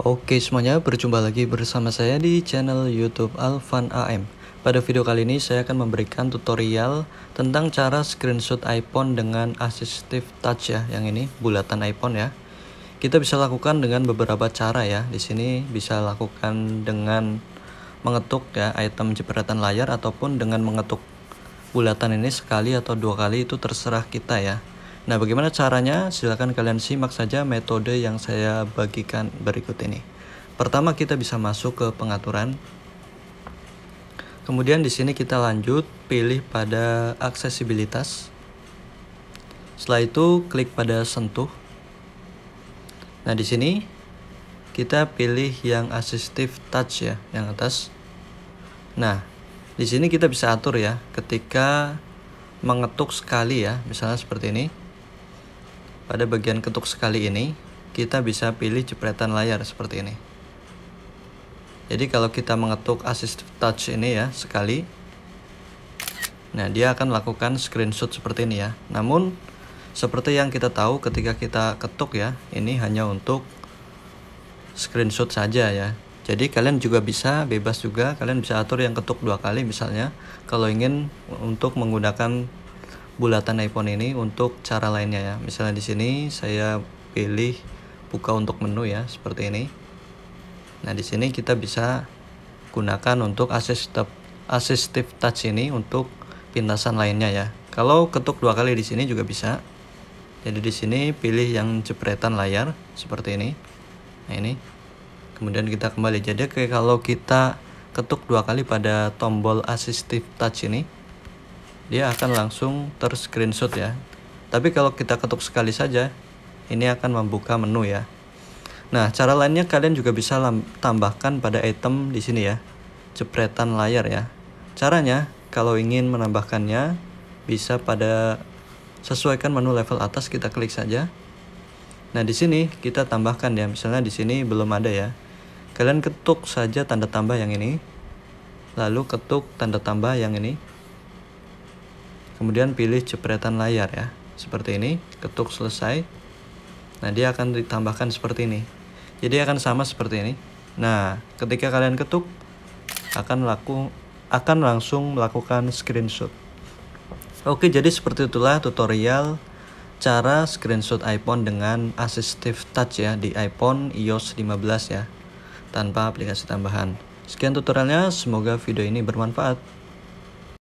Oke semuanya, berjumpa lagi bersama saya di channel YouTube Alvan AM. Pada video kali ini saya akan memberikan tutorial tentang cara screenshot iPhone dengan assistive touch ya, yang ini bulatan iPhone ya. Kita bisa lakukan dengan beberapa cara ya. Di sini bisa lakukan dengan mengetuk ya item jepretan layar ataupun dengan mengetuk bulatan ini sekali atau dua kali itu terserah kita ya. Nah, bagaimana caranya? Silahkan kalian simak saja metode yang saya bagikan berikut ini. Pertama, kita bisa masuk ke pengaturan. Kemudian di sini kita lanjut, pilih pada aksesibilitas. Setelah itu, klik pada sentuh. Nah, di sini kita pilih yang assistive touch ya, yang atas. Nah, di sini kita bisa atur ya, ketika mengetuk sekali ya, misalnya seperti ini pada bagian ketuk sekali ini, kita bisa pilih jepretan layar seperti ini. Jadi kalau kita mengetuk assist touch ini ya sekali, nah dia akan lakukan screenshot seperti ini ya. Namun seperti yang kita tahu ketika kita ketuk ya, ini hanya untuk screenshot saja ya. Jadi kalian juga bisa bebas juga, kalian bisa atur yang ketuk dua kali misalnya kalau ingin untuk menggunakan bulatan iPhone ini untuk cara lainnya ya. Misalnya di sini saya pilih buka untuk menu ya seperti ini. Nah, di sini kita bisa gunakan untuk assistive assistive touch ini untuk pintasan lainnya ya. Kalau ketuk dua kali di sini juga bisa. Jadi di sini pilih yang jepretan layar seperti ini. Nah, ini. Kemudian kita kembali. Jadi kalau kita ketuk dua kali pada tombol assistive touch ini, dia akan langsung ter-screenshot ya. Tapi kalau kita ketuk sekali saja, ini akan membuka menu ya. Nah, cara lainnya kalian juga bisa tambahkan pada item di sini ya. Jepretan layar ya. Caranya, kalau ingin menambahkannya, bisa pada sesuaikan menu level atas kita klik saja. Nah, di sini kita tambahkan ya. Misalnya di sini belum ada ya. Kalian ketuk saja tanda tambah yang ini. Lalu ketuk tanda tambah yang ini kemudian pilih jepretan layar ya seperti ini ketuk selesai nah dia akan ditambahkan seperti ini jadi akan sama seperti ini nah ketika kalian ketuk akan laku akan langsung melakukan screenshot oke jadi seperti itulah tutorial cara screenshot iPhone dengan assistive touch ya di iPhone iOS 15 ya tanpa aplikasi tambahan. Sekian tutorialnya, semoga video ini bermanfaat.